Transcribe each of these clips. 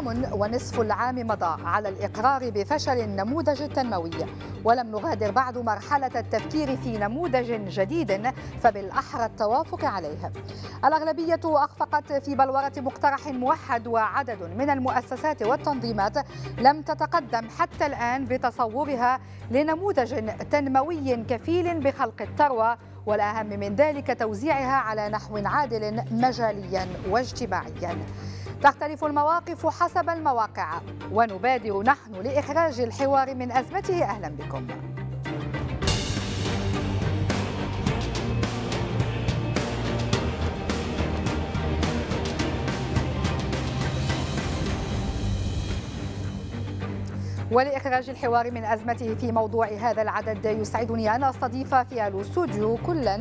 عام ونصف العام مضى على الإقرار بفشل النموذج التنموي ولم نغادر بعد مرحلة التفكير في نموذج جديد فبالأحرى التوافق عليه الأغلبية أخفقت في بلورة مقترح موحد وعدد من المؤسسات والتنظيمات لم تتقدم حتى الآن بتصورها لنموذج تنموي كفيل بخلق الثروة والأهم من ذلك توزيعها على نحو عادل مجاليا واجتماعيا تختلف المواقف حسب المواقع ونبادر نحن لإخراج الحوار من أزمته أهلا بكم ولإخراج الحوار من أزمته في موضوع هذا العدد يسعدني أن أستضيف في الاستوديو كلا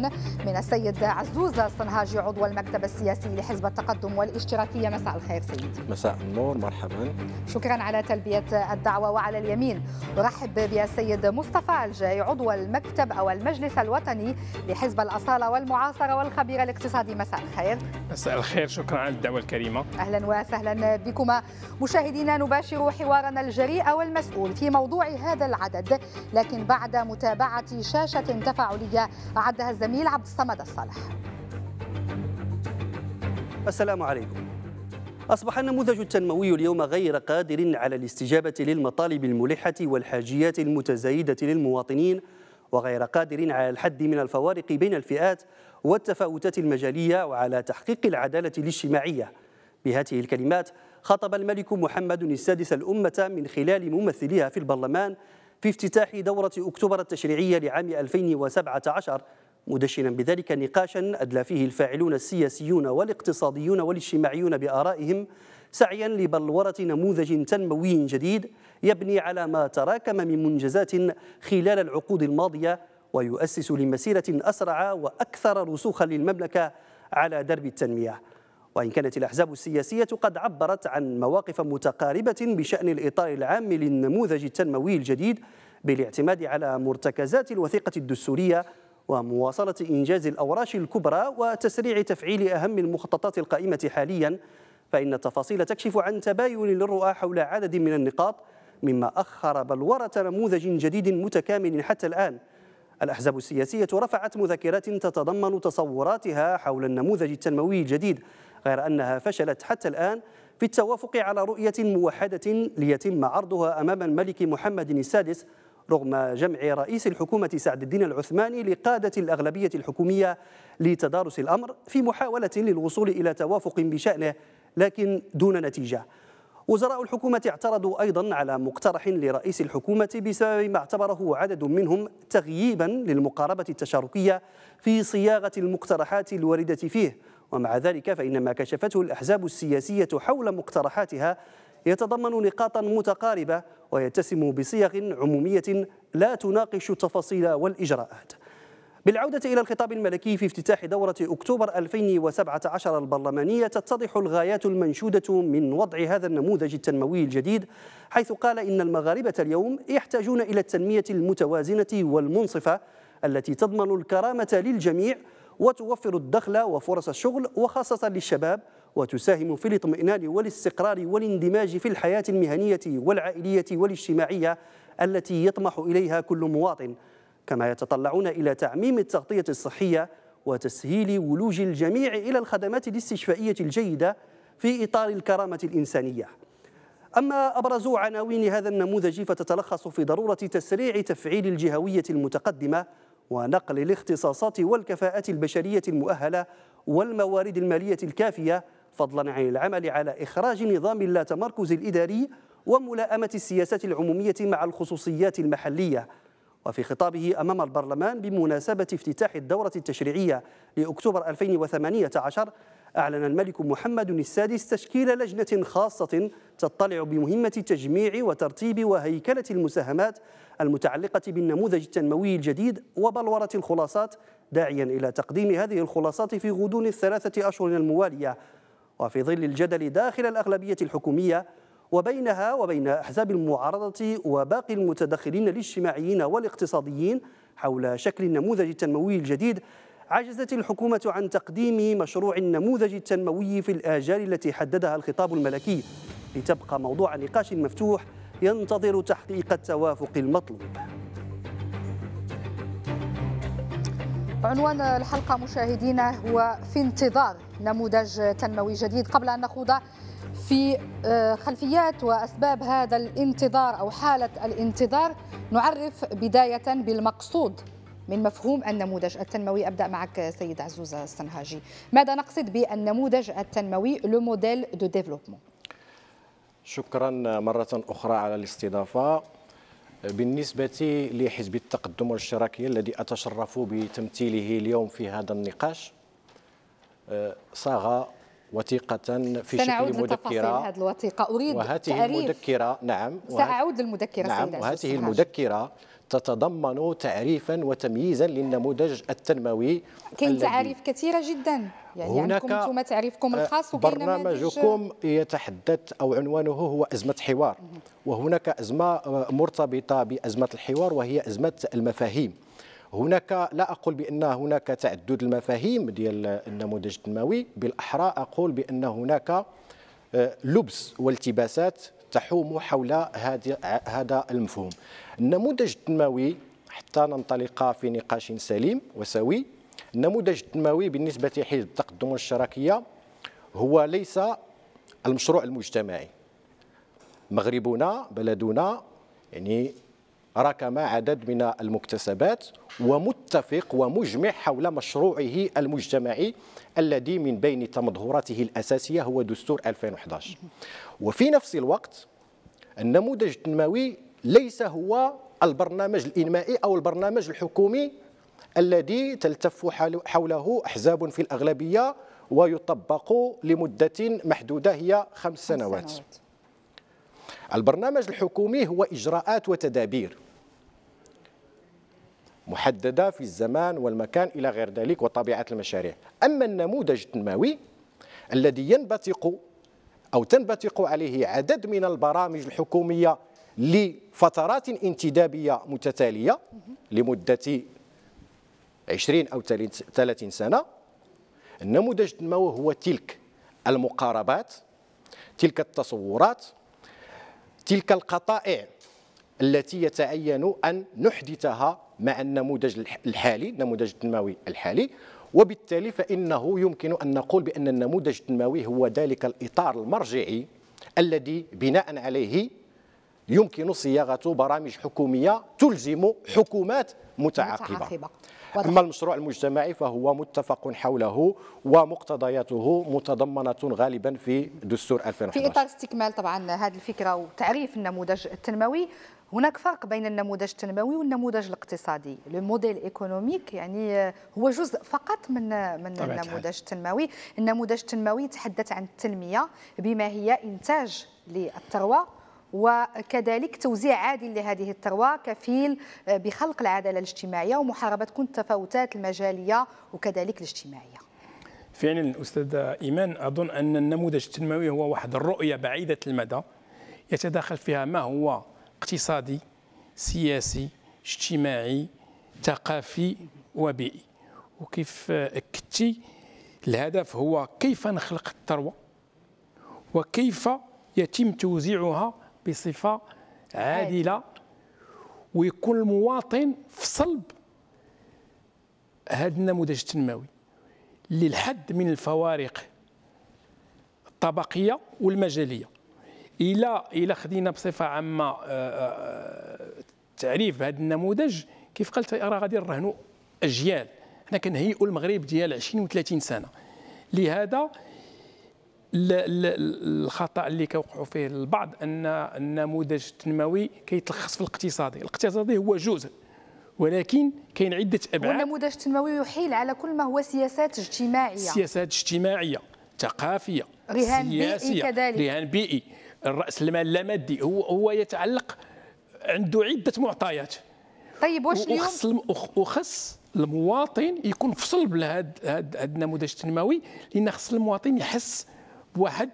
من السيد عزوز الصنهاجي عضو المكتب السياسي لحزب التقدم والاشتراكية مساء الخير سيدي مساء النور مرحبا شكرا على تلبية الدعوة وعلى اليمين أرحب بالسيد مصطفى الجاي عضو المكتب أو المجلس الوطني لحزب الأصالة والمعاصرة والخبير الاقتصادي مساء الخير مساء الخير شكرا على الدعوة الكريمة أهلا وسهلا بكما مشاهدينا نباشر حوارنا الجريء والمجلس المسؤول في موضوع هذا العدد لكن بعد متابعة شاشة تفاعلية أعدها الزميل عبد الصمد الصالح السلام عليكم أصبح النموذج التنموي اليوم غير قادر على الاستجابة للمطالب الملحة والحاجيات المتزايدة للمواطنين وغير قادر على الحد من الفوارق بين الفئات والتفاوتات المجالية وعلى تحقيق العدالة الاجتماعية بهذه الكلمات خطب الملك محمد السادس الأمة من خلال ممثليها في البرلمان في افتتاح دورة أكتوبر التشريعية لعام 2017 مدشنا بذلك نقاشا أدلى فيه الفاعلون السياسيون والاقتصاديون والاجتماعيون بآرائهم سعيا لبلورة نموذج تنموي جديد يبني على ما تراكم من منجزات خلال العقود الماضية ويؤسس لمسيرة أسرع وأكثر رسوخا للمملكة على درب التنمية وإن كانت الأحزاب السياسية قد عبرت عن مواقف متقاربة بشأن الإطار العام للنموذج التنموي الجديد بالاعتماد على مرتكزات الوثيقة الدستورية ومواصلة إنجاز الأوراش الكبرى وتسريع تفعيل أهم المخططات القائمة حاليا فإن التفاصيل تكشف عن تباين للرؤى حول عدد من النقاط مما أخر بلورة نموذج جديد متكامل حتى الآن الأحزاب السياسية رفعت مذكرات تتضمن تصوراتها حول النموذج التنموي الجديد غير أنها فشلت حتى الآن في التوافق على رؤية موحدة ليتم عرضها أمام الملك محمد السادس رغم جمع رئيس الحكومة سعد الدين العثماني لقادة الأغلبية الحكومية لتدارس الأمر في محاولة للوصول إلى توافق بشأنه لكن دون نتيجة وزراء الحكومة اعترضوا أيضا على مقترح لرئيس الحكومة بسبب ما اعتبره عدد منهم تغييبا للمقاربة التشاركية في صياغة المقترحات الواردة فيه ومع ذلك فإن ما كشفته الأحزاب السياسية حول مقترحاتها يتضمن نقاطا متقاربة ويتسم بصيغ عمومية لا تناقش التفاصيل والإجراءات بالعودة إلى الخطاب الملكي في افتتاح دورة أكتوبر 2017 البرلمانية تتضح الغايات المنشودة من وضع هذا النموذج التنموي الجديد حيث قال إن المغاربة اليوم يحتاجون إلى التنمية المتوازنة والمنصفة التي تضمن الكرامة للجميع وتوفر الدخل وفرص الشغل وخاصة للشباب وتساهم في الاطمئنان والاستقرار والاندماج في الحياة المهنية والعائلية والاجتماعية التي يطمح إليها كل مواطن كما يتطلعون إلى تعميم التغطية الصحية وتسهيل ولوج الجميع إلى الخدمات الاستشفائية الجيدة في إطار الكرامة الإنسانية أما أبرز عناوين هذا النموذج فتتلخص في ضرورة تسريع تفعيل الجهوية المتقدمة ونقل الاختصاصات والكفاءات البشرية المؤهلة والموارد المالية الكافية فضلا عن العمل على إخراج نظام لا تمركز الإداري وملائمة السياسات العمومية مع الخصوصيات المحلية وفي خطابه أمام البرلمان بمناسبة افتتاح الدورة التشريعية لأكتوبر 2018 أعلن الملك محمد السادس تشكيل لجنة خاصة تطلع بمهمة تجميع وترتيب وهيكلة المساهمات المتعلقة بالنموذج التنموي الجديد وبلورة الخلاصات داعيا إلى تقديم هذه الخلاصات في غضون الثلاثة أشهر الموالية وفي ظل الجدل داخل الأغلبية الحكومية وبينها وبين أحزاب المعارضة وباقي المتدخلين الاجتماعيين والاقتصاديين حول شكل النموذج التنموي الجديد عجزت الحكومة عن تقديم مشروع النموذج التنموي في الآجال التي حددها الخطاب الملكي لتبقى موضوع نقاش مفتوح ينتظر تحقيق التوافق المطلوب عنوان الحلقة مشاهدينا هو في انتظار نموذج تنموي جديد قبل أن نخوض في آه، خلفيات وأسباب هذا الانتظار أو حالة الانتظار نعرف بداية بالمقصود من مفهوم النموذج التنموي أبدأ معك سيد عزوز السنهاجي ماذا نقصد بالنموذج التنموي لو موديل دو ديفلوبمون شكرا مرة أخرى على الاستضافة بالنسبة لحزب التقدم والاشتراكية الذي أتشرف بتمثيله اليوم في هذا النقاش آه، صاغ وثيقة في شكل مذكرة هذه الوثيقة أريد وهذه تعريف المذكرة نعم سأعود للمذكرة نعم وهذه المذكرة تتضمن تعريفا وتمييزا للنموذج التنموي كاين تعاريف كثيره جدا يعني هناك عندكم انتم تعريفكم آه، الخاص برنامجكم يتحدث او عنوانه هو ازمه حوار وهناك ازمه آه، مرتبطه بازمه الحوار وهي ازمه المفاهيم هناك لا اقول بان هناك تعدد المفاهيم ديال النموذج التنموي بالاحرى اقول بان هناك آه، لبس والتباسات تحوم حول هذا المفهوم النموذج التنموي حتى ننطلق في نقاش سليم وسوي النموذج التنموي بالنسبة لحزب التقدم والشراكية هو ليس المشروع المجتمعي مغربنا بلدنا يعني ركم عدد من المكتسبات ومتفق ومجمع حول مشروعه المجتمعي الذي من بين تمظهراته الأساسية هو دستور 2011 وفي نفس الوقت النموذج التنموي ليس هو البرنامج الإنمائي أو البرنامج الحكومي الذي تلتف حوله أحزاب في الأغلبية ويطبق لمدة محدودة هي خمس سنوات البرنامج الحكومي هو إجراءات وتدابير محددة في الزمان والمكان إلى غير ذلك وطبيعة المشاريع أما النموذج التنموي الذي ينبثق أو تنبثق عليه عدد من البرامج الحكومية لفترات انتدابية متتالية لمدة 20 أو 30 سنة النموذج التنموي هو تلك المقاربات تلك التصورات تلك القطائع التي يتعين أن نحدثها مع النموذج الحالي النموذج التنموي الحالي وبالتالي فإنه يمكن أن نقول بأن النموذج التنموي هو ذلك الإطار المرجعي الذي بناء عليه يمكن صياغة برامج حكومية تلزم حكومات متعاقبة, متعاقبة. أما المشروع المجتمعي فهو متفق حوله ومقتضياته متضمنة غالبا في دستور 2011 في إطار استكمال طبعا هذه الفكرة وتعريف النموذج التنموي هناك فرق بين النموذج التنموي والنموذج الاقتصادي لو موديل ايكونوميك يعني آه، هو جزء فقط من من النموذج التنموي النموذج التنموي يتحدث عن التنميه بما هي انتاج للثروه وكذلك توزيع عادل لهذه الثروه كفيل آه، بخلق العداله الاجتماعيه ومحاربه كل التفاوتات المجاليه وكذلك الاجتماعيه. فعلا استاذ ايمان اظن ان النموذج التنموي هو واحد الرؤيه بعيده المدى يتداخل فيها ما هو اقتصادي سياسي اجتماعي ثقافي وبيئي وكيف اكدتي الهدف هو كيف نخلق الثروه وكيف يتم توزيعها بصفه عادله ويكون المواطن في صلب هذا النموذج التنموي للحد من الفوارق الطبقيه والمجاليه الى الى خدينا بصفه عامه آه، آه، آه، تعريف بهذا النموذج كيف قلت راه غادي نرهنوا اجيال حنا كنهيئوا المغرب ديال 20 و30 سنه لهذا الخطا اللي كيوقعوا فيه البعض ان النموذج التنموي كيتلخص في الاقتصادي الاقتصادي هو جزء ولكن كاين عده ابعاد النموذج التنموي يحيل على كل ما هو سياسات اجتماعيه سياسات اجتماعيه ثقافيه رهان سياسية بيئي كذلك رهان بيئي الراس المال اللامادي هو هو يتعلق عنده عده معطيات طيب واش اليوم وخص المواطن يكون فصل بهذا هذا النموذج التنموي لان خص المواطن يحس بواحد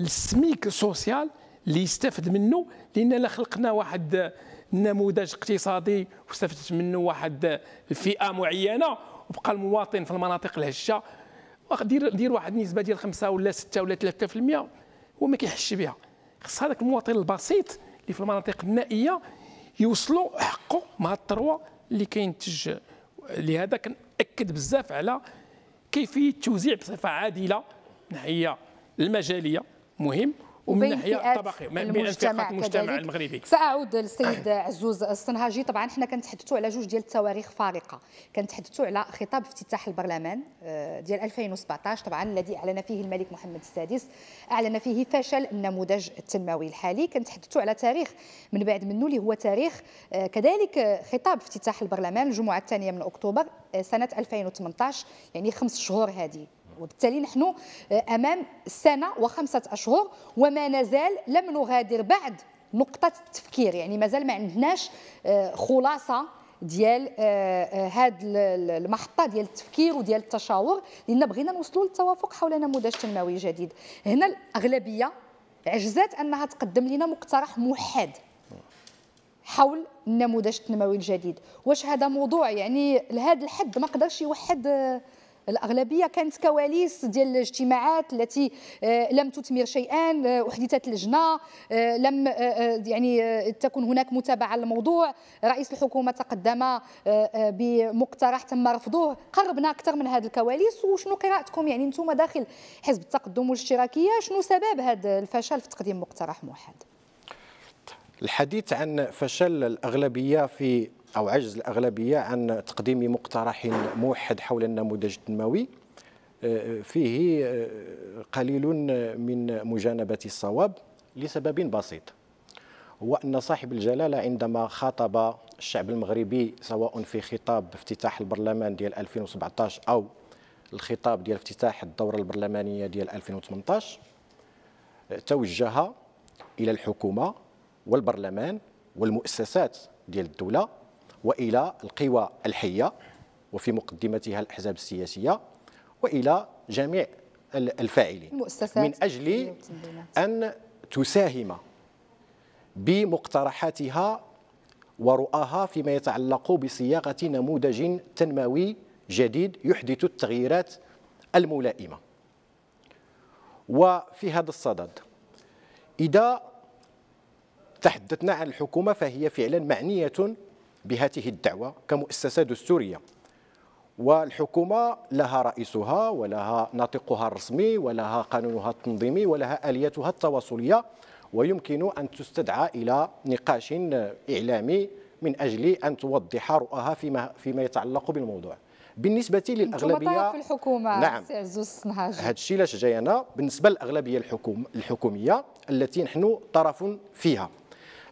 السميك سوسيال اللي يستافد منه لان لا خلقنا واحد نموذج اقتصادي واستفدت منه واحد الفئه معينه وبقى المواطن في المناطق الهشه دير دير واحد النسبه ديال 5 ولا 6 ولا 3% هو ما كيحسش بها خص هذاك المواطن البسيط اللي في المناطق النائيه يوصلوا حقه مع الثروه اللي كينتج لهذا كنأكد بزاف على كيفيه التوزيع بصفه عادله من ناحيه المجاليه مهم وبين فئات الطبقي بين فئات المجتمع المغربي ساعود للسيد عزوز الصنهاجي طبعا حنا كنتحدثوا على جوج ديال التواريخ فارقه كنتحدثوا على خطاب افتتاح البرلمان آه، ديال 2017 طبعا الذي اعلن فيه الملك محمد السادس اعلن فيه فشل النموذج التنموي الحالي كنتحدثوا على تاريخ من بعد منه اللي هو تاريخ آه، كذلك خطاب افتتاح البرلمان الجمعه الثانيه من اكتوبر آه، سنه 2018 يعني خمس شهور هذه وبالتالي نحن أمام سنة وخمسة أشهر وما نزال لم نغادر بعد نقطة التفكير يعني مازال ما عندناش آه، خلاصة ديال آه، آه، هاد المحطه ديال التفكير وديال التشاور لان بغينا نوصلوا للتوافق حول نموذج تنموي جديد هنا الاغلبيه عجزت انها تقدم لنا مقترح موحد حول النموذج التنموي الجديد واش هذا موضوع يعني لهذا الحد ما قدرش يوحد الاغلبيه كانت كواليس ديال الاجتماعات التي آه، لم تثمر شيئا آه، احدثت لجنه آه، لم يعني تكن هناك متابعه للموضوع رئيس الحكومه تقدم بمقترح تم رفضه قربنا اكثر من هذه الكواليس وشنو قراءتكم يعني انتم داخل حزب التقدم والاشتراكيه شنو سبب هذا الفشل في تقديم مقترح موحد الحديث عن فشل الاغلبيه في أو عجز الأغلبية عن تقديم مقترح موحد حول النموذج التنموي آه، فيه آه، قليل من مجانبة الصواب لسبب بسيط هو أن صاحب الجلالة عندما خاطب الشعب المغربي سواء في خطاب افتتاح البرلمان ديال 2017 أو الخطاب ديال افتتاح الدورة البرلمانية ديال 2018 آه، توجه إلى الحكومة والبرلمان والمؤسسات ديال الدولة والى القوى الحيه وفي مقدمتها الاحزاب السياسيه والى جميع الفاعلين من اجل ان تساهم بمقترحاتها ورؤاها فيما يتعلق بصياغه نموذج تنموي جديد يحدث التغييرات الملائمه وفي هذا الصدد اذا تحدثنا عن الحكومه فهي فعلا معنيه بهذه الدعوة كمؤسسة دستورية والحكومة لها رئيسها ولها ناطقها الرسمي ولها قانونها التنظيمي ولها آليتها التواصلية ويمكن أن تستدعى إلى نقاش إعلامي من أجل أن توضح رؤاها فيما, فيما يتعلق بالموضوع بالنسبة للأغلبية في الحكومة نعم هذا الشيء لاش جاي أنا بالنسبة للأغلبية الحكوم الحكومية التي نحن طرف فيها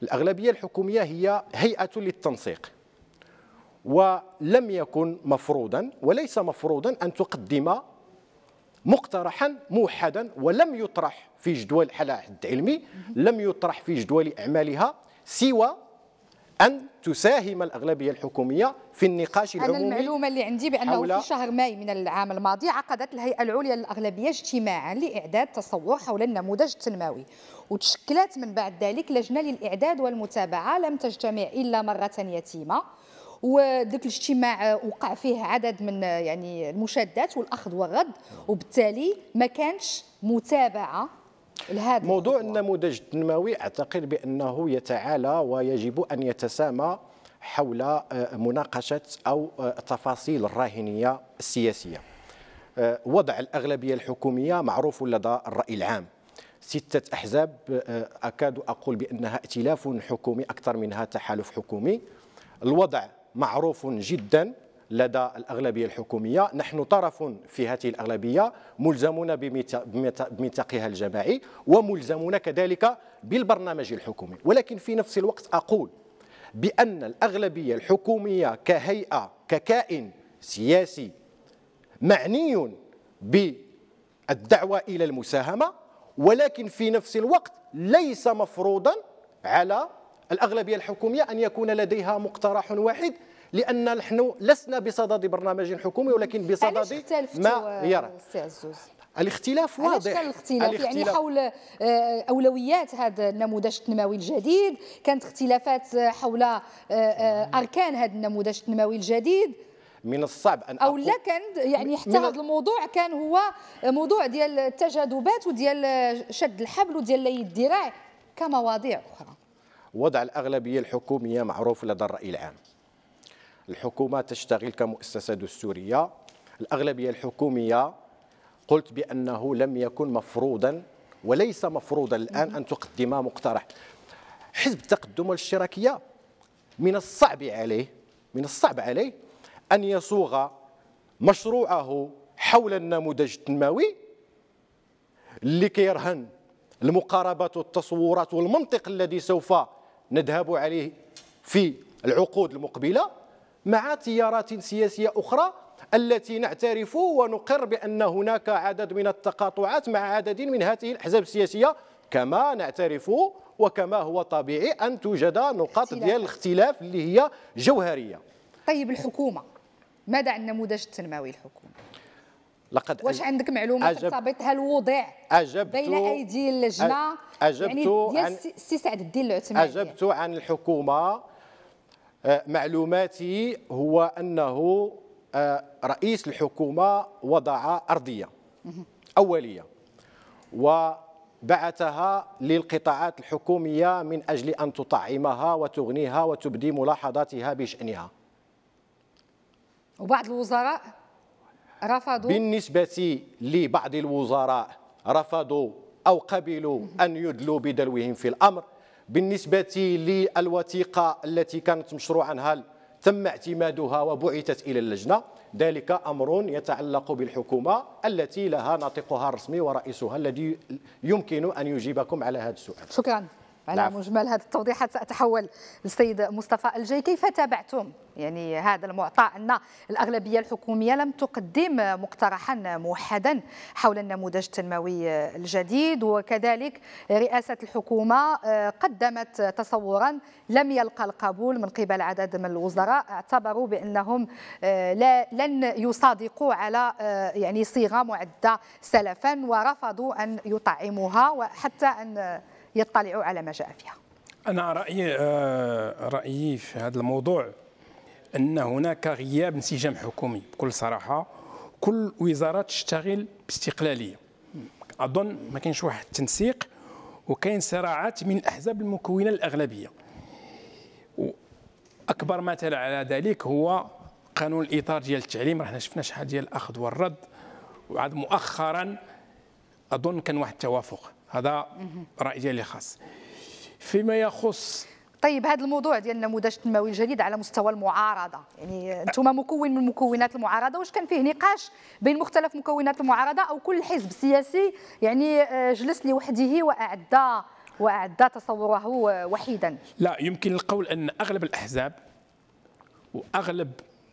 الأغلبية الحكومية هي هيئة للتنسيق ولم يكن مفروضا وليس مفروضا أن تقدم مقترحا موحدا ولم يطرح في جدول على حد علمي لم يطرح في جدول أعمالها سوى أن تساهم الأغلبية الحكومية في النقاش العمومي أنا المعلومة اللي عندي بأنه في شهر ماي من العام الماضي عقدت الهيئة العليا للأغلبية اجتماعا لإعداد تصور حول النموذج التنموي وتشكلت من بعد ذلك لجنة للإعداد والمتابعة لم تجتمع إلا مرة يتيمة وذاك الاجتماع وقع فيه عدد من يعني المشادات والاخذ والرد وبالتالي ما كانش متابعه الهادف موضوع النموذج التنموي اعتقد بانه يتعالى ويجب ان يتسامى حول آه، مناقشه او آه، تفاصيل الراهنيه السياسيه آه، وضع الاغلبيه الحكوميه معروف لدى الراي العام ستة أحزاب أكاد أقول بأنها ائتلاف حكومي أكثر منها تحالف حكومي الوضع معروف جدا لدى الأغلبية الحكومية نحن طرف في هذه الأغلبية ملزمون بميثاقها الجماعي وملزمون كذلك بالبرنامج الحكومي ولكن في نفس الوقت أقول بأن الأغلبية الحكومية كهيئة ككائن سياسي معني بالدعوة إلى المساهمة ولكن في نفس الوقت ليس مفروضا على الأغلبية الحكومية أن يكون لديها مقترح واحد لان نحن لسنا بصدد برنامج حكومي ولكن بصدد ما يرى الاختلاف واضح الاختلاف, الاختلاف يعني حول آه، اولويات هذا النموذج التنموي الجديد كانت اختلافات آه، حول آه، اركان هذا النموذج التنموي الجديد من الصعب ان او لكن يعني حتى هذا الموضوع كان هو موضوع ديال التجاذبات وديال شد الحبل وديال لي الذراع كمواضيع اخرى وضع الاغلبيه الحكوميه معروف لدى الراي العام الحكومة تشتغل كمؤسسة دستورية الأغلبية الحكومية قلت بأنه لم يكن مفروضا وليس مفروضا الآن أن تقدم مقترح حزب التقدم والاشتراكية من الصعب عليه من الصعب عليه أن يصوغ مشروعه حول النموذج التنموي اللي كيرهن المقاربات والتصورات والمنطق الذي سوف نذهب عليه في العقود المقبله مع تيارات سياسية أخرى التي نعترف ونقر بأن هناك عدد من التقاطعات مع عدد من هذه الأحزاب السياسية كما نعترف وكما هو طبيعي أن توجد نقاط ديال الاختلاف اللي هي جوهرية طيب الحكومة ماذا عن النموذج التنموي الحكومي؟ لقد واش عندك معلومه ترتبط الوضع بين ايدي اللجنه اجبت يعني عن سعد الدين العثماني اجبت عن الحكومه آه، معلوماتي هو أنه آه، رئيس الحكومة وضع أرضية أولية وبعثها للقطاعات الحكومية من أجل أن تطعمها وتغنيها وتبدي ملاحظاتها بشأنها وبعض الوزراء رفضوا بالنسبة لبعض الوزراء رفضوا أو قبلوا أن يدلوا بدلوهم في الأمر بالنسبة للوثيقة التي كانت مشروعا هل تم اعتمادها وبعثت إلى اللجنة ذلك أمر يتعلق بالحكومة التي لها ناطقها الرسمي ورئيسها الذي يمكن أن يجيبكم على هذا السؤال شكرا على نعم. مجمل هذه التوضيحات سأتحول للسيد مصطفى الجاي كيف تابعتم يعني هذا المعطى أن الأغلبية الحكومية لم تقدم مقترحا موحدا حول النموذج التنموي الجديد وكذلك رئاسة الحكومة آه، قدمت تصورا لم يلقى القبول من قبل عدد من الوزراء اعتبروا بأنهم آه، لا لن يصادقوا على آه، يعني صيغة معدة سلفا ورفضوا أن يطعموها وحتى أن يطلعوا على ما جاء فيها أنا رأيي آه، رأيي في هذا الموضوع أن هناك غياب انسجام حكومي بكل صراحة كل وزارة تشتغل باستقلالية أظن ما كاينش واحد التنسيق وكاين صراعات من الأحزاب المكونة الأغلبية وأكبر مثال على ذلك هو قانون الإطار ديال التعليم رحنا شفنا شحال ديال الأخذ والرد وعاد مؤخرا أظن كان واحد التوافق هذا راي ديالي خاص فيما يخص طيب هذا الموضوع ديال النموذج التنموي الجديد على مستوى المعارضه يعني انتم مكون من مكونات المعارضه واش كان فيه نقاش بين مختلف مكونات المعارضه او كل حزب سياسي يعني آه، جلس لوحده واعدى واعدى تصوره وحيدا لا يمكن القول ان اغلب الاحزاب واغلب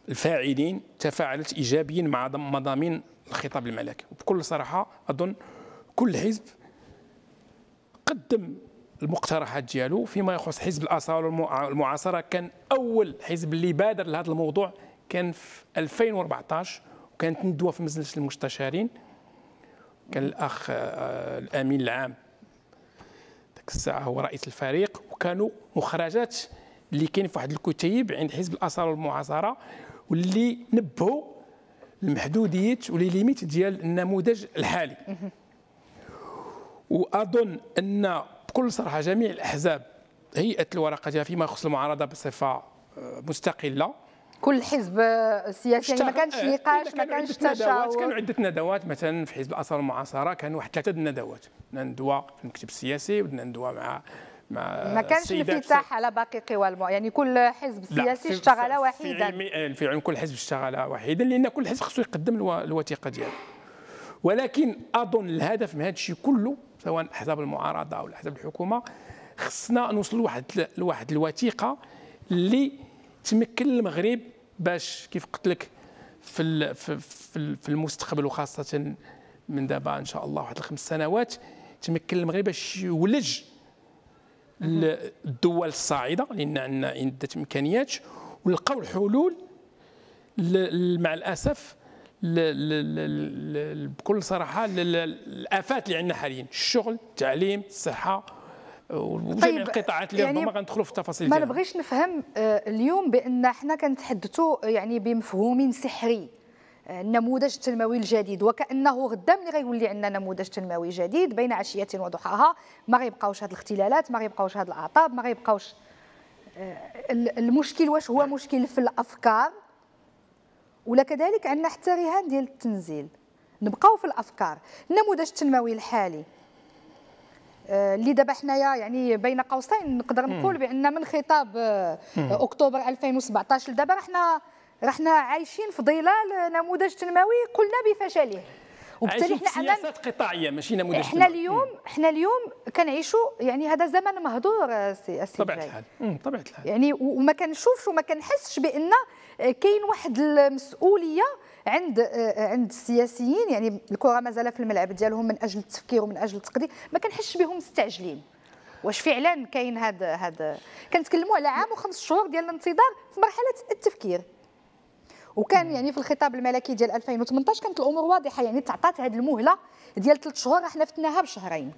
الفاعلين تفاعلت ايجابيا مع مضامين الخطاب الملكي وبكل صراحه اظن كل حزب قدم المقترحات ديالو فيما يخص حزب الاثار والمعاصره كان اول حزب اللي بادر لهذا الموضوع كان في 2014 وكانت ندوه في مجلس المستشارين كان الاخ آه، الامين العام ذاك الساعه هو رئيس الفريق وكانوا مخرجات اللي كاين في واحد الكتيب عند حزب الاثار والمعاصره واللي نبهوا لمحدوديه ولي ليميت ديال النموذج الحالي واظن ان بكل صراحه جميع الاحزاب هيئه الورقه فيما يخص المعارضه بصفه آه، مستقله كل حزب سياسي يعني ما كانش نقاش آه، ما كانش تشاور كانوا عده ندوات مثلا في حزب الاثار المعاصره كان واحد ثلاثه الندوات ندوه في المكتب السياسي وندوه مع مع ما كانش انفتاح على باقي قوى يعني كل حزب سياسي اشتغل وحيدا في علم آه، كل حزب اشتغل وحيدا لان كل حزب خصو يقدم الوثيقه ديالو ولكن اظن الهدف من هذا الشيء كله سواء احزاب المعارضه او احزاب الحكومه خصنا نوصلوا لواحد لواحد الوثيقه اللي تمكن المغرب باش كيف قلت لك في في المستقبل وخاصه من دابا ان شاء الله واحد الخمس سنوات تمكن المغرب باش يولج الدول الصاعده لان عندنا عده امكانيات ولقاو الحلول مع الاسف بكل صراحه الافات اللي عندنا حاليا الشغل التعليم الصحه وجميع طيب القطاعات اللي يعني ربما غندخلوا في التفاصيل ما نبغيش نفهم آه، اليوم بان حنا كنتحدثوا يعني بمفهوم سحري آه، النموذج التنموي الجديد وكانه غدا ملي غيولي عندنا نموذج تنموي جديد بين عشيه وضحاها ما غيبقاوش هاد الاختلالات ما غيبقاوش هاد الاعطاب ما غيبقاوش آه، المشكل واش هو مشكل في الافكار ولا كذلك عندنا حتى رهان ديال التنزيل نبقاو في الافكار النموذج التنموي الحالي آه، اللي دابا حنايا يعني بين قوسين نقدر نقول بان من خطاب آه، اكتوبر 2017 لدابا رحنا حنا عايشين في ظلال نموذج تنموي قلنا بفشله وبالتالي حنا سياسات قطاعيه ماشي نموذج حنا اليوم حنا اليوم كنعيشوا يعني هذا زمن مهدور آه، سي طبيعه الحال طبيعه الحال يعني وما كنشوفش وما كنحسش بان آه، كاين واحد المسؤوليه عند آه، آه، عند السياسيين يعني الكره مازال في الملعب ديالهم من اجل التفكير ومن اجل التقدير ما كنحسش بهم مستعجلين واش فعلا كاين هذا هذا كنتكلموا على عام وخمس شهور ديال الانتظار في مرحله التفكير وكان يعني في الخطاب الملكي ديال 2018 كانت الامور واضحه يعني تعطات هذه المهله ديال ثلاث شهور راه حنا فتناها بشهرين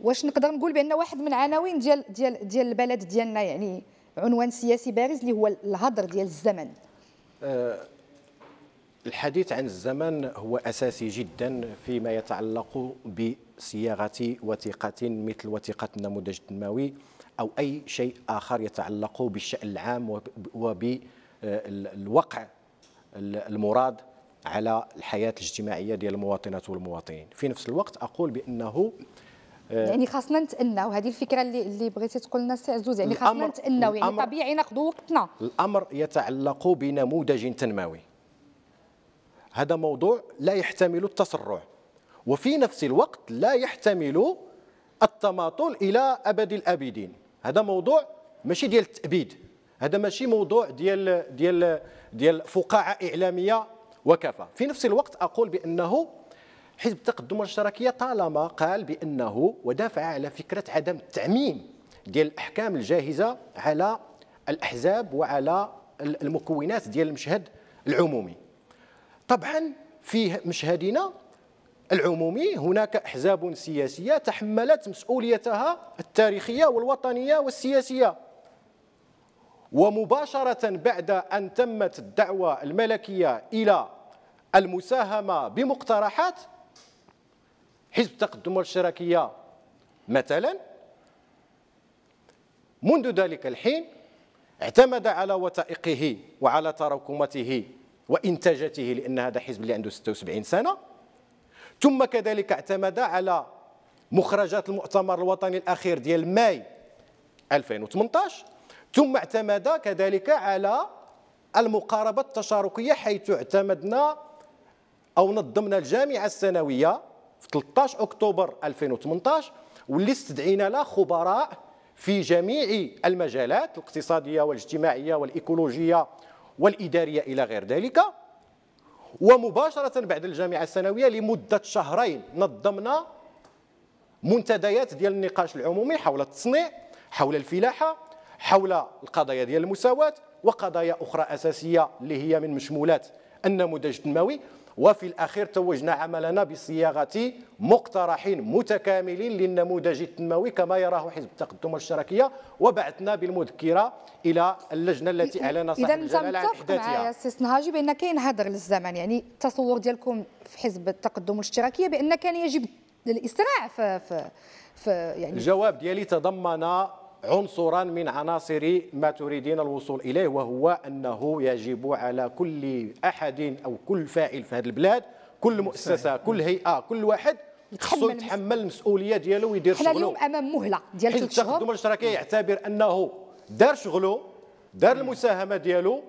واش نقدر نقول بان واحد من عناوين ديال ديال ديال البلد ديالنا يعني عنوان سياسي بارز اللي هو الهدر ديال الزمن آه، الحديث عن الزمن هو أساسي جدا فيما يتعلق بصياغة وثيقة مثل وثيقة النموذج التنموي أو أي شيء آخر يتعلق بالشأن العام وبالوقع المراد على الحياة الاجتماعية ديال المواطنات والمواطنين في نفس الوقت أقول بأنه آه. يعني خاصنا نتأناو هذه الفكره اللي اللي بغيتي تقول لنا سي عزوز يعني خاصنا نتأناو يعني طبيعي ناخذ وقتنا الامر يتعلق بنموذج تنموي هذا موضوع لا يحتمل التسرع وفي نفس الوقت لا يحتمل التماطل الى ابد الابدين هذا موضوع ماشي ديال التابيد هذا ماشي موضوع ديال ديال ديال فقاعه اعلاميه وكفى في نفس الوقت اقول بانه حزب التقدم والاشتراكيه طالما قال بانه ودافع على فكره عدم التعميم ديال الاحكام الجاهزه على الاحزاب وعلى المكونات ديال المشهد العمومي طبعا في مشهدنا العمومي هناك احزاب سياسيه تحملت مسؤوليتها التاريخيه والوطنيه والسياسيه ومباشره بعد ان تمت الدعوه الملكيه الى المساهمه بمقترحات حزب التقدم والاشتراكيه مثلا منذ ذلك الحين اعتمد على وثائقه وعلى تراكمته وانتاجته لان هذا حزب اللي عنده 76 سنه ثم كذلك اعتمد على مخرجات المؤتمر الوطني الاخير ديال ماي 2018 ثم اعتمد كذلك على المقاربه التشاركيه حيث اعتمدنا او نظمنا الجامعه السنويه في 13 اكتوبر 2018 واللي استدعينا له خبراء في جميع المجالات الاقتصاديه والاجتماعيه والايكولوجيه والاداريه الى غير ذلك ومباشره بعد الجامعه الثانويه لمده شهرين نظمنا منتديات ديال النقاش العمومي حول التصنيع حول الفلاحه حول القضايا ديال المساواه وقضايا اخرى اساسيه اللي هي من مشمولات النموذج التنموي وفي الأخير توجنا عملنا بصياغة مقترحين متكاملين للنموذج التنموي كما يراه حزب التقدم والشراكية وبعثنا بالمذكرة إلى اللجنة التي أعلن صاحب الجلالة عن إحداثها إذا متفق سي نهاجي بأن كاين هدر للزمن يعني التصور ديالكم في حزب التقدم والاشتراكية بأن كان يجب الإسراع في, في, في يعني الجواب ديالي تضمن عنصرا من عناصر ما تريدين الوصول إليه وهو أنه يجب على كل أحد أو كل فاعل في هذه البلاد كل مؤسسة كل نعم. هيئة كل واحد خصو يتحمل المسؤوليه ديالو ويدير شغله حنا اليوم امام مهله ديال 3 شهور التقدم الاشتراكي يعتبر انه دار شغله دار نعم. المساهمه ديالو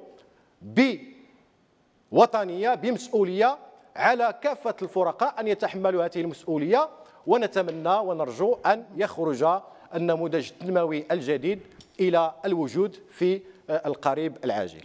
بوطنيه بمسؤوليه على كافه الفرقاء ان يتحملوا هذه المسؤوليه ونتمنى ونرجو ان يخرج النموذج التنموي الجديد إلى الوجود في آه، القريب العاجل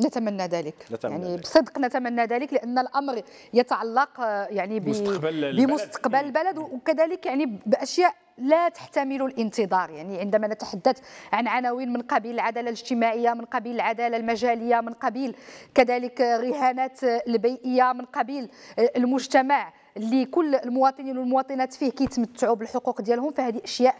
نتمنى ذلك نتمنى يعني ذلك. بصدق نتمنى ذلك لان الامر يتعلق آه، يعني بمستقبل بمستقبل البلد وكذلك يعني باشياء لا تحتمل الانتظار يعني عندما نتحدث عن عناوين من قبيل العداله الاجتماعيه من قبيل العداله المجاليه من قبيل كذلك رهانات آه، البيئيه من قبيل المجتمع اللي كل المواطنين والمواطنات فيه كيتمتعوا بالحقوق ديالهم فهذه اشياء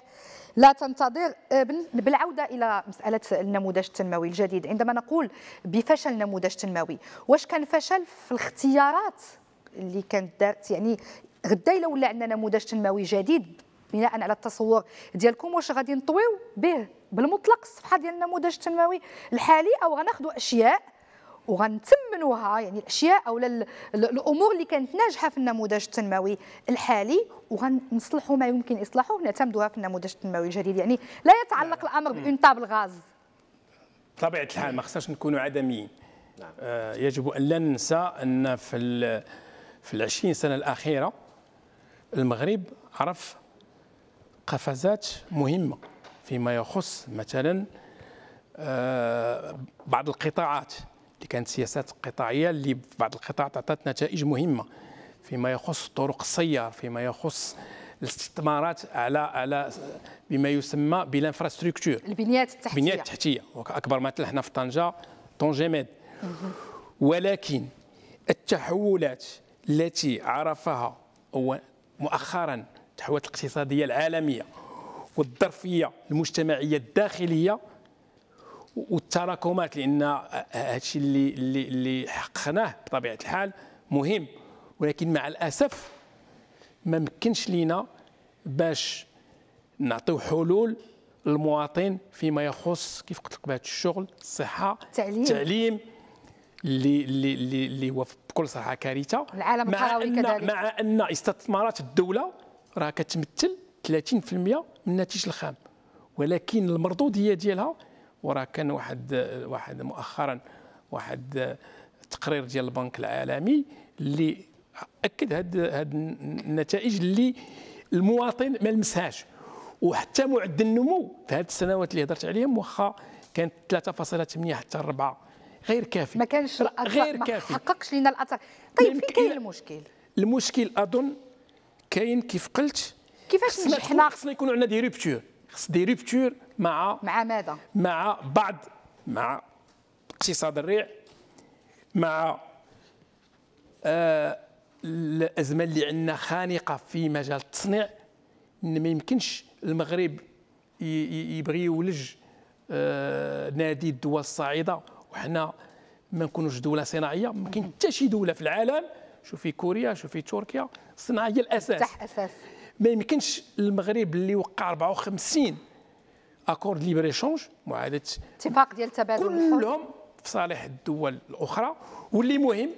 لا تنتظر آه، بالعودة إلى مسألة النموذج التنموي الجديد عندما نقول بفشل نموذج تنموي واش كان فشل في الاختيارات اللي كانت دارت يعني غدا الا ولا عندنا نموذج تنموي جديد بناء على التصور ديالكم واش غادي نطويو به بالمطلق الصفحه ديال النموذج التنموي الحالي او غناخذوا اشياء وغنتمنوها يعني الاشياء او الامور اللي كانت ناجحه في النموذج التنموي الحالي وغنصلحوا ما يمكن اصلاحه ونعتمدوها في النموذج التنموي الجديد يعني لا يتعلق نعم. الامر نعم. بان طابل غاز بطبيعه الحال ما خصناش نكونوا عدميين نعم. آه يجب ان لا ننسى ان في في ال 20 سنه الاخيره المغرب عرف قفزات مهمه فيما يخص مثلا آه بعض القطاعات اللي كانت سياسات قطاعيه اللي في بعض القطاعات اعطت نتائج مهمه فيما يخص طرق السيار فيما يخص الاستثمارات على على بما يسمى بالانفراستركتور البنيات التحتيه البنيات التحتيه واكبر مثل هنا في طنجه ميد ولكن التحولات التي عرفها مؤخرا التحولات الاقتصاديه العالميه والظرفيه المجتمعيه الداخليه والتراكمات لان هادشي اللي اللي اللي حققناه بطبيعه الحال مهم ولكن مع الاسف ما مكنش لينا باش نعطيو حلول للمواطن فيما يخص كيف قلت لك بهذا الشغل الصحه التعليم التعليم اللي اللي اللي اللي هو بكل صراحه كارثه العالم القروي كذلك مع ان استثمارات الدوله راه كتمثل 30% من الناتج الخام ولكن المردوديه ديالها وراه كان واحد واحد مؤخرا واحد تقرير ديال البنك العالمي اللي اكد هاد هاد النتائج اللي المواطن ما لمسهاش وحتى معدل النمو في هذه السنوات اللي هضرت عليهم واخا كانت 3.8 حتى 4 غير كافي ما كانش الأثر غير ما كافي ما حققش لنا الاثر طيب فين كاين المشكل المشكل اظن كاين كيف قلت كيفاش نجحنا خصنا يكونوا عندنا دي ريبتور خص دي ريبتور مع مع ماذا؟ مع بعض مع اقتصاد الريع مع آه الازمه اللي عندنا خانقه في مجال التصنيع ان ما يمكنش المغرب يبغي يولج آه نادي الدول الصاعده وحنا ما نكونوش دوله صناعيه ما كاين حتى شي دوله في العالم شوفي كوريا شوفي تركيا الصناعه هي الاساس صح اساس ما يمكنش المغرب اللي وقع 54 اكورد ليبر ايشونج معاهده اتفاق ديال التبادل كلهم في صالح الدول الاخرى واللي مهم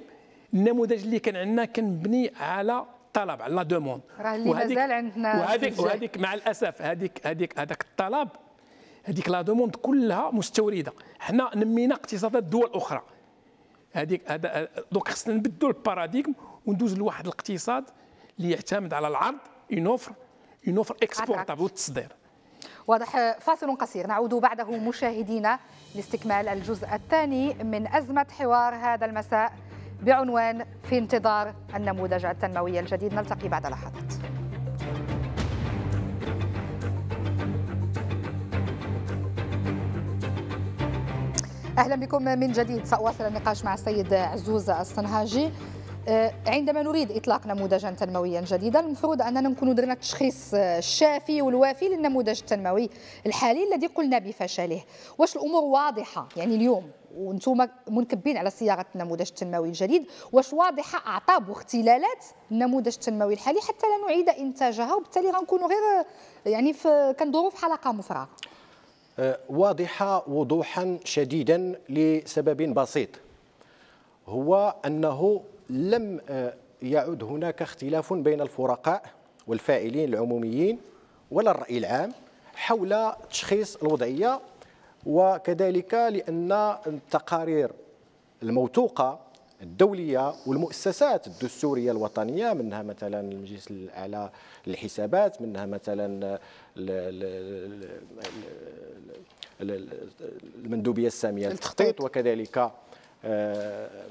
النموذج اللي كان عندنا كان مبني على الطلب على لا دوموند راه اللي مازال عندنا وهذيك وهذيك مع الاسف هذيك هذيك هذاك الطلب هذيك لا دوموند كلها مستورده حنا نمينا اقتصادات دول اخرى هذيك هذا دونك خصنا نبدلوا الباراديغم وندوز لواحد الاقتصاد اللي يعتمد على العرض اون اوفر اون اوفر اكسبورتابل والتصدير واضح فاصل قصير نعود بعده مشاهدينا لاستكمال الجزء الثاني من أزمة حوار هذا المساء بعنوان في انتظار النموذج التنموي الجديد نلتقي بعد لحظات اهلا بكم من جديد ساواصل النقاش مع السيد عزوز الصنهاجي آه، عندما نريد إطلاق نموذجا تنمويا جديدا المفروض أننا نكون درنا التشخيص آه، الشافي والوافي للنموذج التنموي الحالي الذي قلنا بفشله واش الأمور واضحة يعني اليوم وانتم منكبين على صياغه النموذج التنموي الجديد واش واضحه اعطاب واختلالات النموذج التنموي الحالي حتى لا نعيد انتاجها وبالتالي غنكونوا غير يعني في كندوروا في حلقه مفرغه آه، واضحه وضوحا شديدا لسبب بسيط هو انه لم آه، يعد هناك اختلاف بين الفرقاء والفاعلين العموميين ولا الرأي العام حول تشخيص الوضعية وكذلك لأن التقارير الموثوقة الدولية والمؤسسات الدستورية الوطنية منها مثلا المجلس الأعلى للحسابات منها مثلا المندوبية السامية للتخطيط وكذلك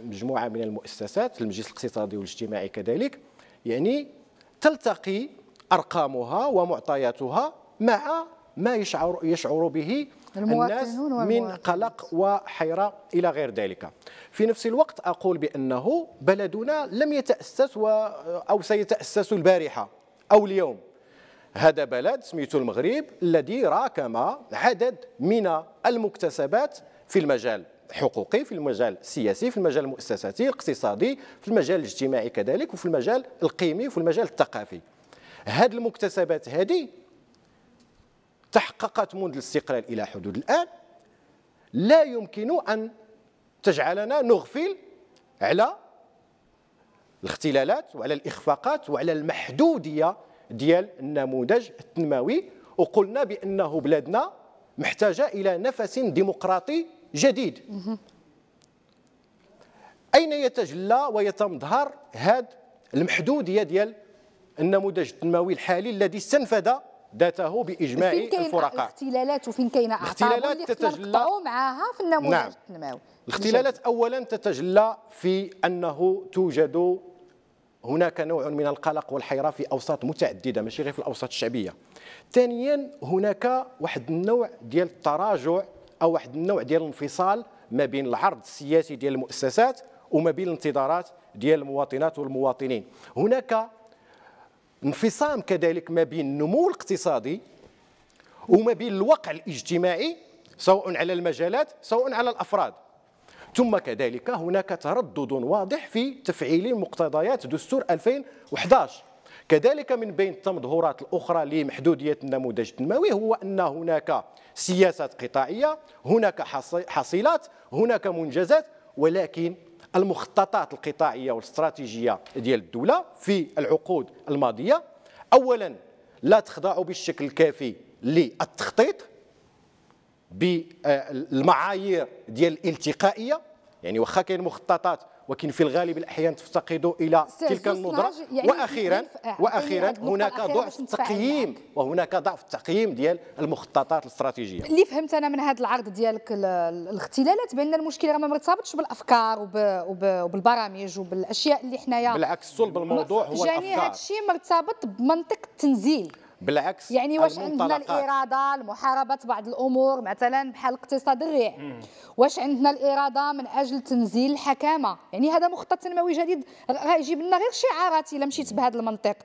مجموعه من المؤسسات المجلس الاقتصادي والاجتماعي كذلك يعني تلتقي ارقامها ومعطياتها مع ما يشعر يشعر به الناس من قلق وحيرة إلى غير ذلك في نفس الوقت أقول بأنه بلدنا لم يتأسس و أو سيتأسس البارحة أو اليوم هذا بلد سميته المغرب الذي راكم عدد من المكتسبات في المجال حقوقي في المجال السياسي في المجال المؤسساتي الاقتصادي في المجال الاجتماعي كذلك وفي المجال القيمي وفي المجال الثقافي هذه المكتسبات هذه تحققت منذ الاستقلال الى حدود الان لا يمكن ان تجعلنا نغفل على الاختلالات وعلى الاخفاقات وعلى المحدوديه ديال النموذج التنموي وقلنا بانه بلادنا محتاجه الى نفس ديمقراطي جديد اين يتجلى ويتمظهر هذا المحدوديه ديال النموذج التنموي الحالي الذي استنفذ ذاته باجماع فين كاين الفرقاء الاختلالات وفين كاين الاختلالات تتجلى معها في النموذج نعم. التنموي الاختلالات اولا تتجلى في انه توجد هناك نوع من القلق والحيره في اوساط متعدده ماشي غير في الاوساط الشعبيه ثانيا هناك واحد النوع ديال التراجع او واحد النوع ديال الانفصال ما بين العرض السياسي ديال المؤسسات وما بين الانتظارات ديال المواطنات والمواطنين هناك انفصام كذلك ما بين النمو الاقتصادي وما بين الواقع الاجتماعي سواء على المجالات سواء على الافراد ثم كذلك هناك تردد واضح في تفعيل مقتضيات دستور 2011 كذلك من بين التمظهرات الاخرى لمحدوديه النموذج التنموي هو ان هناك سياسات قطاعيه هناك حصيلات هناك منجزات ولكن المخططات القطاعيه والاستراتيجيه ديال الدوله في العقود الماضيه اولا لا تخضع بالشكل الكافي للتخطيط بالمعايير ديال الالتقائيه يعني واخا كاين مخططات ولكن في الغالب الاحيان تفتقد الى تلك النظره يعني واخيرا واخيرا هناك ضعف التقييم وهناك ضعف تقييم ديال المخططات الاستراتيجيه اللي فهمت انا من هذا العرض ديالك الاختلالات بان المشكله راه ما مرتبطش بالافكار وب... وب... وبالبرامج وبالاشياء اللي حنايا بالعكس صلب الموضوع هو يعني الافكار يعني هذا الشيء مرتبط بمنطق التنزيل بالعكس يعني واش عندنا الاراده لمحاربه بعض الامور مثلا بحال اقتصاد الريع واش عندنا الاراده من اجل تنزيل الحكامه يعني هذا مخطط تنموي جديد غيجيب لنا غير شعارات الا مشيت بهذا المنطق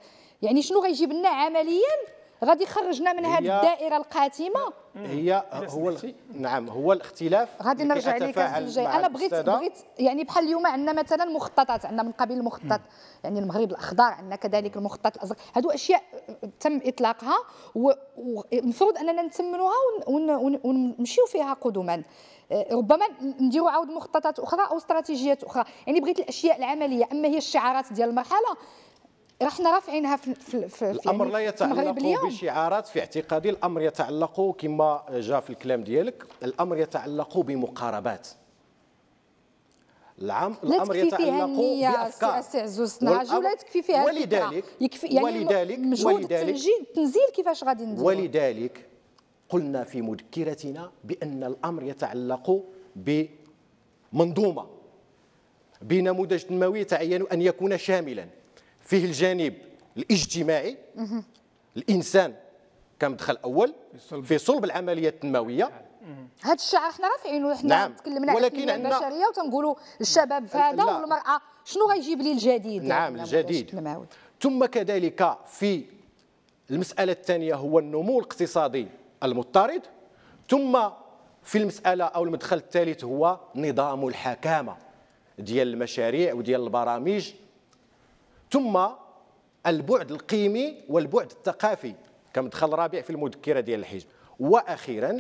يعني شنو غيجيب لنا عمليا غادي يخرجنا من هذه الدائره القاتمه هي هو نعم هو الاختلاف غادي نرجع لك الجاي انا بغيت بغيت يعني بحال اليوم عندنا مثلا مخططات عندنا من قبيل المخطط يعني المغرب الاخضر عندنا كذلك المخطط الازرق هادو اشياء آه، تم اطلاقها ومفروض اننا نتمنوها ونمشيو فيها قدما آه، ربما نديروا عاود مخططات اخرى او استراتيجيات اخرى يعني بغيت الاشياء العمليه اما هي الشعارات ديال المرحله رحنا رافعينها في, في, في يعني الامر يعني لا يتعلق بشعارات في اعتقادي الامر يتعلق كما جاء في الكلام ديالك الامر يتعلق بمقاربات العام الامر يتعلق بافكار سي عزوز ولا تكفي فيها ولذلك يكفي يعني ولذلك ولذلك التنزيل كيفاش غادي ندير ولذلك قلنا في مذكرتنا بان الامر يتعلق بمنظومه بنموذج تنموي يتعين ان يكون شاملا فيه الجانب الاجتماعي الانسان كمدخل اول في صلب العمليه التنمويه هذا الشعار حنا رافعينه حنا نعم. تكلمنا على التنميه البشريه وتنقولوا الشباب هذا والمراه شنو غيجيب لي الجديد نعم يعني الجديد ثم كذلك في المساله الثانيه هو النمو الاقتصادي المضطرد ثم في المساله او المدخل الثالث هو نظام الحكامه ديال المشاريع وديال البرامج ثم البعد القيمي والبعد الثقافي كمدخل رابع في المذكره ديال الحزب واخيرا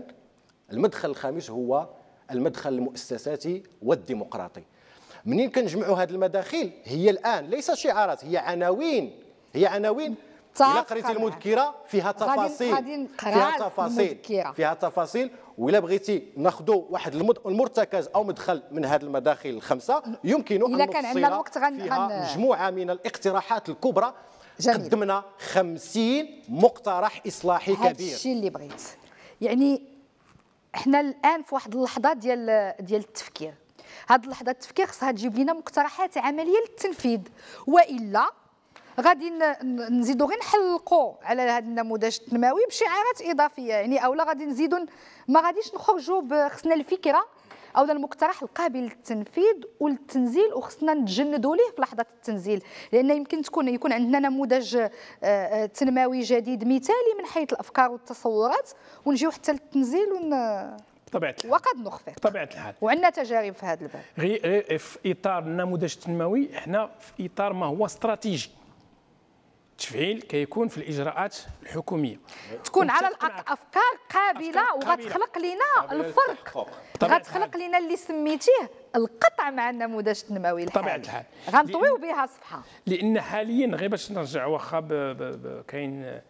المدخل الخامس هو المدخل المؤسساتي والديمقراطي منين كنجمعوا هذه المداخيل هي الان ليس شعارات هي عناوين هي عناوين الا قريتي المذكره فيها تفاصيل فيها تفاصيل فيها تفاصيل ولا بغيتي ناخذوا واحد المرتكز او مدخل من هذه المداخل الخمسه يمكن ان كان عندنا الوقت غن... فيها مجموعه من الاقتراحات الكبرى جميل. قدمنا 50 مقترح اصلاحي كبير هذا الشيء اللي بغيت يعني احنا الان في واحد اللحظه ديال ديال التفكير هذه اللحظه التفكير خصها تجيب لنا مقترحات عمليه للتنفيذ والا غادي نزيدو غير نحلقوا على هذا النموذج التنموي بشعارات اضافيه يعني اولا غادي نزيدو ما غاديش نخرجوا خصنا الفكره او المقترح القابل للتنفيذ والتنزيل وخصنا نتجندوا ليه في لحظه التنزيل لان يمكن تكون يكون عندنا نموذج آه، آه، تنموي جديد مثالي من حيث الافكار والتصورات ونجيو حتى للتنزيل ون طبيعه الحال وقد نخفق بطبيعه الحال وعندنا تجارب في هذا الباب غير في اطار النموذج التنموي احنا في اطار ما هو استراتيجي التفعيل كيكون في الاجراءات الحكوميه تكون على الأق... افكار قابله وغتخلق لنا الفرق غتخلق لنا اللي سميتيه القطع مع النموذج التنموي بطبيعه الحال غنطويو بها صفحه لان حاليا غير باش نرجع واخا كاين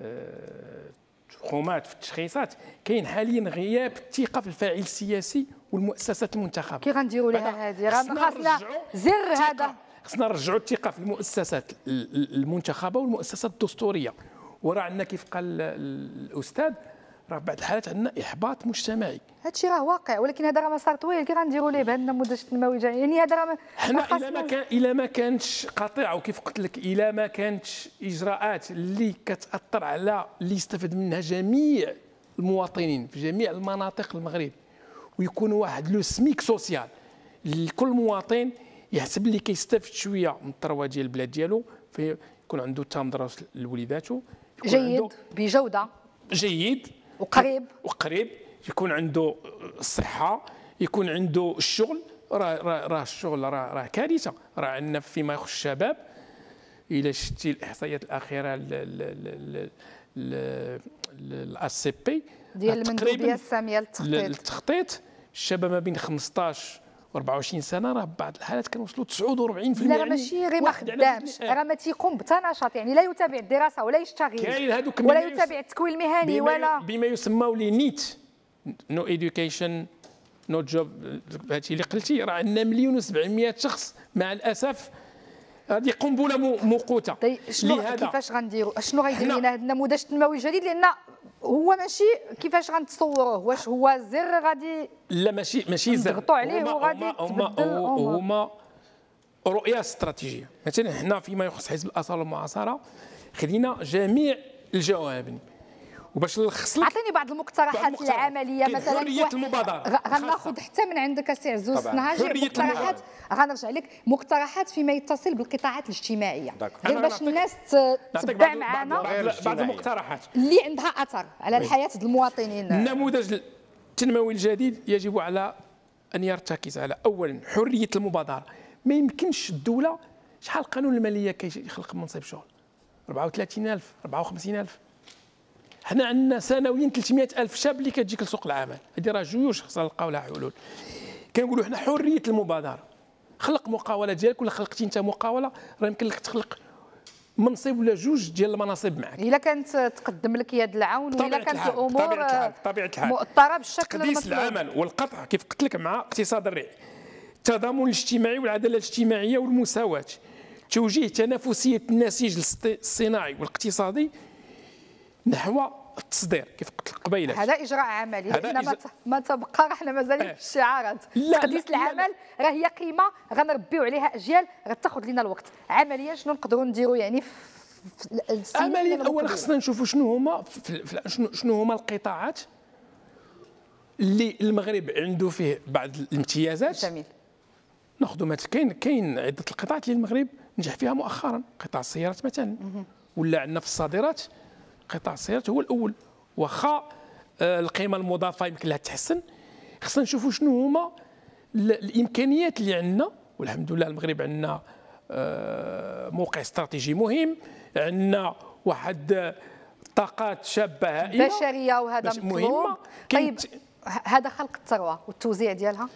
آه، تخومات في التشخيصات كاين حاليا غياب الثقه في الفاعل السياسي والمؤسسات المنتخبه كي غنديروا لها هذه خاصنا زر هذا خصنا نرجعوا الثقه في المؤسسات المنتخبه والمؤسسات الدستوريه وراه عندنا كيف قال الاستاذ راه في بعض الحالات عندنا احباط مجتمعي هادشي راه واقع ولكن هذا راه مسار طويل كي غنديروا ليه بهذا النموذج التنموي جاي يعني هذا راه حنا الا ما كان الا ما كانتش قطيعه وكيف قلت لك الا ما كانتش اجراءات اللي كتاثر على اللي يستفاد منها جميع المواطنين في جميع المناطق المغرب ويكون واحد لو سميك سوسيال لكل مواطن يحسب اللي كيستافد شويه من الثروه ديال البلاد ديالو فيكون عنده تام دراس لوليداتو جيد بجوده جيد وقريب وقريب يكون عنده الصحه يكون عنده الشغل راه راه راه الشغل راه راه كارثه راه عندنا فيما يخص الشباب الى شتي الاحصائيات الاخيره الاس سي بي ديال المندوبيه الساميه للتخطيط التخطيط الشباب ما بين 15 و24 سنه راه بعض الحالات كنوصلوا 49% لا راه يعني ماشي غير ما خدامش راه ما تيقوم نشاط يعني لا يتابع الدراسه ولا يشتغل ولا يتابع التكوين المهني ولا بما يسمى لي نيت نو ايديوكيشن نو جوب هادشي اللي قلتي راه عندنا مليون و700 شخص مع الاسف هذه قنبله موقوته طيب، شنو لهذا كيفاش غنديروا شنو غيدير لنا هذا النموذج التنموي الجديد لان هو ماشي كيفاش غنتصوروه واش هو زر غادي لا ماشي ماشي زر نضغطوا عليه وغادي هما هما, هما رؤيه استراتيجيه مثلا حنا فيما يخص حزب الاصاله والمعاصره خلينا جميع الجوانب وباش نلخص لك عطيني بعض المقترحات العمليه مثلا حريه المبادره غناخذ حتى من عندك سي عزوز النهاجي مقترحات غنرجع لك مقترحات فيما يتصل بالقطاعات الاجتماعيه غير باش الناس تتبع معنا بعض المقترحات اللي عندها اثر على الحياه المواطنين النموذج التنموي الجديد يجب على ان يرتكز على اولا حريه المبادره ما يمكنش الدوله شحال قانون الماليه كيخلق منصب شغل 34000 54000 حنا عندنا سنويا 300 الف شاب اللي كتجيك لسوق العمل هذه راه جيوش خصنا نلقاو لها حلول كنقولوا حنا حريه المبادره خلق مقاوله ديالك ولا خلقتي انت مقاوله راه يمكن لك تخلق منصب ولا جوج ديال المناصب معك الا كانت تقدم لك يد العون والا كانت الامور بطبيعه الحال بطبيعه الحال مؤطره بالشكل تقديس العمل والقطع كيف قلت لك مع اقتصاد الريع التضامن الاجتماعي والعداله الاجتماعيه والمساواه توجيه تنافسيه النسيج الصناعي والاقتصادي نحو التصدير كيف قلت لك قبيله هذا اجراء عملي هذا إجراء... ما تبقى حنا مازالين إيه. في الشعارات تقديس العمل راه هي قيمه غنربيو عليها اجيال غتاخذ لنا الوقت عمليا شنو نقدروا نديروا يعني في عمليا اولا خصنا نشوفوا شنو هما شنو هما القطاعات اللي المغرب عنده فيه بعض الامتيازات جميل ناخذوا مثلا كاين كاين عده القطاعات اللي المغرب نجح فيها مؤخرا قطاع السيارات مثلا ولا عندنا في الصادرات قطاع السيارات هو الاول واخا آه، القيمه المضافه يمكن لها تحسن خصنا نشوفوا شنو هما الامكانيات اللي عندنا والحمد لله المغرب عندنا آه، موقع استراتيجي مهم عندنا واحد آه، طاقات شابه هائله بشريه وهذا مطلوب مهمه طيب هذا خلق الثروه والتوزيع ديالها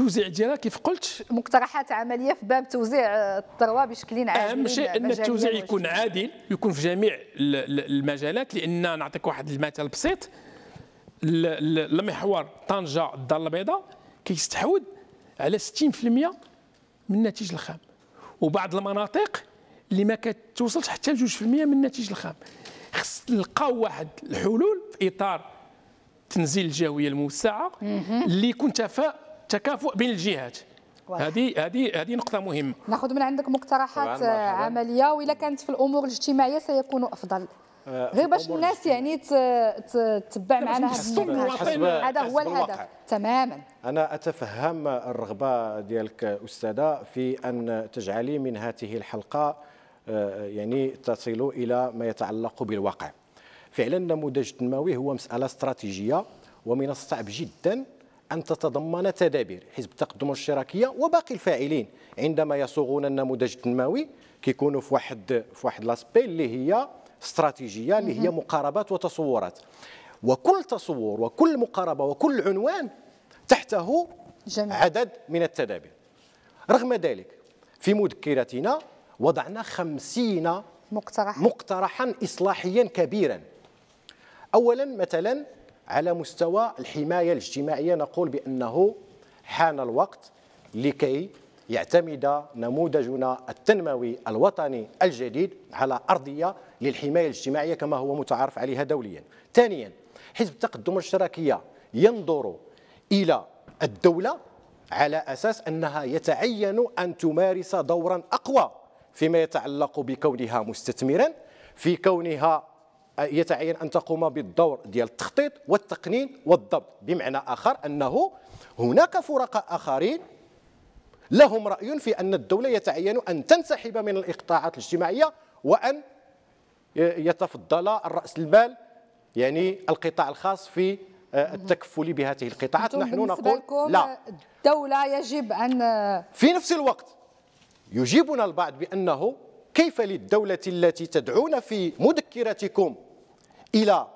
التوزيع ديالها كيف قلت مقترحات عمليه في باب توزيع آه، الثروه بشكل عادل اهم شيء ان التوزيع يكون عادل يكون في جميع المجالات لان نعطيك واحد المثال بسيط المحور طنجه الدار البيضاء كيستحوذ على 60% من الناتج الخام وبعض المناطق اللي ما كتوصلش حتى ل 2% من الناتج الخام خص نلقاو واحد الحلول في اطار تنزيل الجاويه الموسعه اللي يكون تفاؤل تكافؤ بين الجهات هذه هذه هذه نقطة مهمة ناخذ من عندك مقترحات عملية وإلا كانت في الأمور الاجتماعية سيكون أفضل آه، غير باش الناس يعني تتبع معنا هذا هو الهدف تماما انا اتفهم الرغبه ديالك استاذه في ان تجعلي من هذه الحلقه آه، يعني تصل الى ما يتعلق بالواقع فعلا النموذج التنموي هو مساله استراتيجيه ومن الصعب جدا أن تتضمن تدابير حزب التقدم الاشتراكية وباقي الفاعلين عندما يصوغون النموذج التنموي كيكونوا في واحد في واحد لاسبي اللي هي استراتيجية اللي هي مقاربات وتصورات وكل تصور وكل مقاربة وكل عنوان تحته جميل. عدد من التدابير رغم ذلك في مذكرتنا وضعنا خمسين مقترح. مقترحا إصلاحيا كبيرا أولا مثلا على مستوى الحماية الاجتماعية نقول بأنه حان الوقت لكي يعتمد نموذجنا التنموي الوطني الجديد على أرضية للحماية الاجتماعية كما هو متعارف عليها دوليا ثانيا حزب التقدم والاشتراكية ينظر إلى الدولة على أساس أنها يتعين أن تمارس دورا أقوى فيما يتعلق بكونها مستثمرا في كونها يتعين ان تقوم بالدور ديال التخطيط والتقنين والضبط بمعنى اخر انه هناك فرقاء اخرين لهم راي في ان الدوله يتعين ان تنسحب من الاقطاعات الاجتماعيه وان يتفضل الراس المال يعني القطاع الخاص في آه، التكفل بهذه القطاعات نحن نقول لا الدوله يجب ان في نفس الوقت يجيبنا البعض بانه كيف للدولة التي تدعون في مذكرتكم إلى